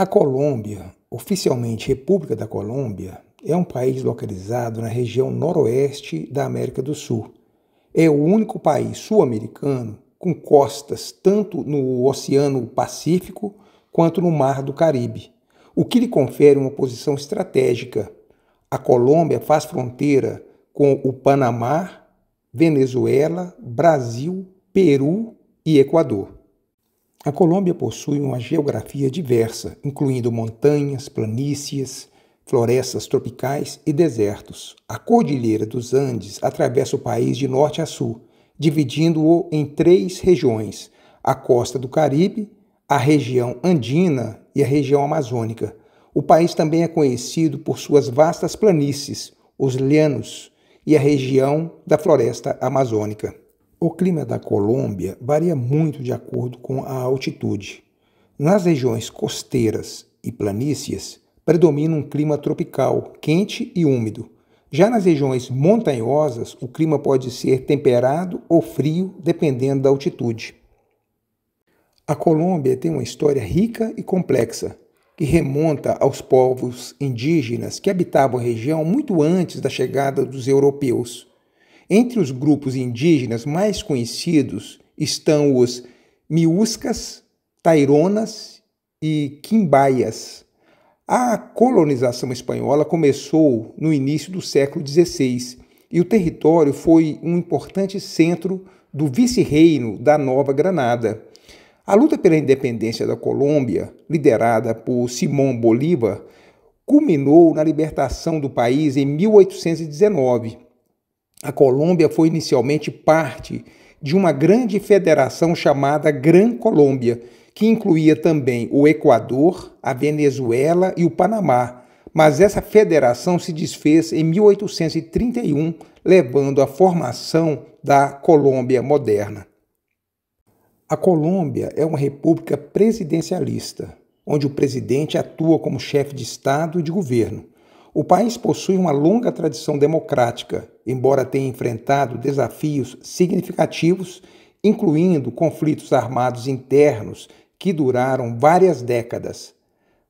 A Colômbia, oficialmente República da Colômbia, é um país localizado na região noroeste da América do Sul. É o único país sul-americano com costas tanto no Oceano Pacífico quanto no Mar do Caribe, o que lhe confere uma posição estratégica. A Colômbia faz fronteira com o Panamá, Venezuela, Brasil, Peru e Equador. A Colômbia possui uma geografia diversa, incluindo montanhas, planícies, florestas tropicais e desertos. A Cordilheira dos Andes atravessa o país de norte a sul, dividindo-o em três regiões: a costa do Caribe, a região andina e a região amazônica. O país também é conhecido por suas vastas planícies, os llanos, e a região da floresta amazônica. O clima da Colômbia varia muito de acordo com a altitude. Nas regiões costeiras e planícies, predomina um clima tropical, quente e úmido. Já nas regiões montanhosas, o clima pode ser temperado ou frio, dependendo da altitude. A Colômbia tem uma história rica e complexa, que remonta aos povos indígenas que habitavam a região muito antes da chegada dos europeus. Entre os grupos indígenas mais conhecidos estão os miúscas, taironas e quimbaias. A colonização espanhola começou no início do século XVI e o território foi um importante centro do vice-reino da Nova Granada. A luta pela independência da Colômbia, liderada por Simón Bolívar, culminou na libertação do país em 1819 a Colômbia foi inicialmente parte de uma grande federação chamada Gran Colômbia, que incluía também o Equador, a Venezuela e o Panamá, mas essa federação se desfez em 1831, levando à formação da Colômbia moderna. A Colômbia é uma república presidencialista, onde o presidente atua como chefe de Estado e de governo. O país possui uma longa tradição democrática, embora tenha enfrentado desafios significativos, incluindo conflitos armados internos que duraram várias décadas.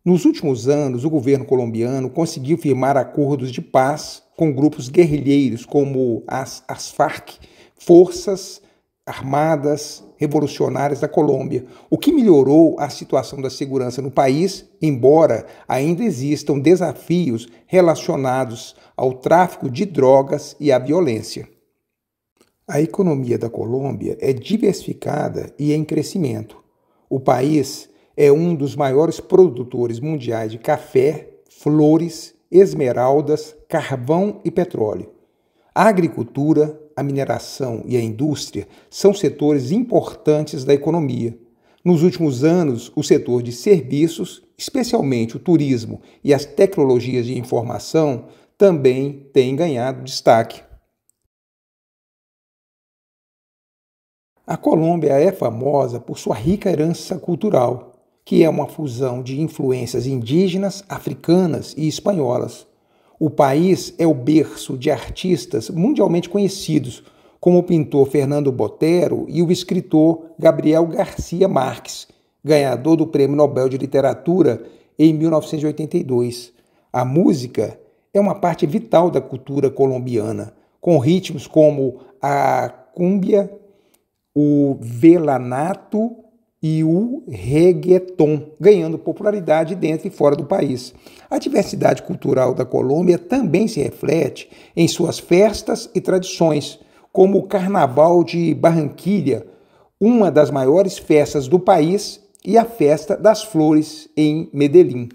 Nos últimos anos, o governo colombiano conseguiu firmar acordos de paz com grupos guerrilheiros como as, as Farc, forças armadas revolucionárias da Colômbia, o que melhorou a situação da segurança no país, embora ainda existam desafios relacionados ao tráfico de drogas e à violência. A economia da Colômbia é diversificada e em crescimento. O país é um dos maiores produtores mundiais de café, flores, esmeraldas, carvão e petróleo. A agricultura a mineração e a indústria são setores importantes da economia. Nos últimos anos, o setor de serviços, especialmente o turismo e as tecnologias de informação, também tem ganhado destaque. A Colômbia é famosa por sua rica herança cultural, que é uma fusão de influências indígenas, africanas e espanholas. O país é o berço de artistas mundialmente conhecidos, como o pintor Fernando Botero e o escritor Gabriel Garcia Marques, ganhador do Prêmio Nobel de Literatura em 1982. A música é uma parte vital da cultura colombiana, com ritmos como a cúmbia, o velanato e o reggaeton, ganhando popularidade dentro e fora do país. A diversidade cultural da Colômbia também se reflete em suas festas e tradições, como o Carnaval de Barranquilha, uma das maiores festas do país, e a Festa das Flores em Medellín.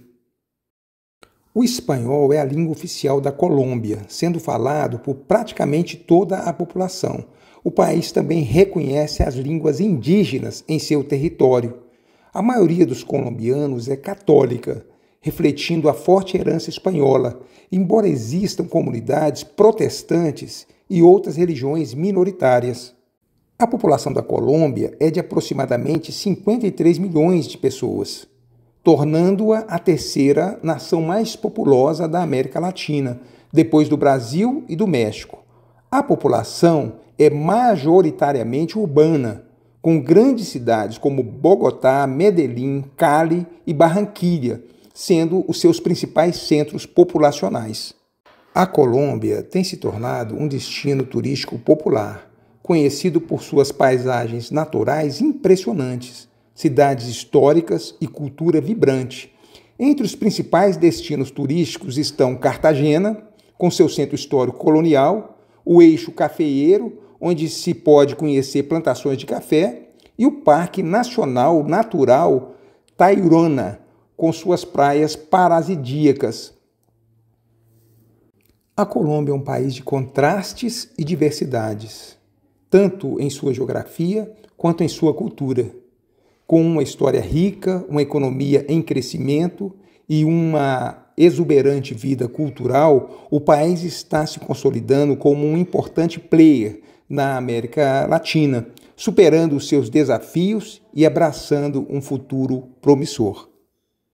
O espanhol é a língua oficial da Colômbia, sendo falado por praticamente toda a população. O país também reconhece as línguas indígenas em seu território. A maioria dos colombianos é católica, refletindo a forte herança espanhola, embora existam comunidades protestantes e outras religiões minoritárias. A população da Colômbia é de aproximadamente 53 milhões de pessoas tornando-a a terceira nação mais populosa da América Latina, depois do Brasil e do México. A população é majoritariamente urbana, com grandes cidades como Bogotá, Medellín, Cali e Barranquilha sendo os seus principais centros populacionais. A Colômbia tem se tornado um destino turístico popular, conhecido por suas paisagens naturais impressionantes cidades históricas e cultura vibrante. Entre os principais destinos turísticos estão Cartagena, com seu centro histórico colonial, o eixo cafeeiro, onde se pode conhecer plantações de café, e o Parque Nacional Natural Tairona, com suas praias parasidíacas. A Colômbia é um país de contrastes e diversidades, tanto em sua geografia quanto em sua cultura com uma história rica, uma economia em crescimento e uma exuberante vida cultural, o país está se consolidando como um importante player na América Latina, superando os seus desafios e abraçando um futuro promissor.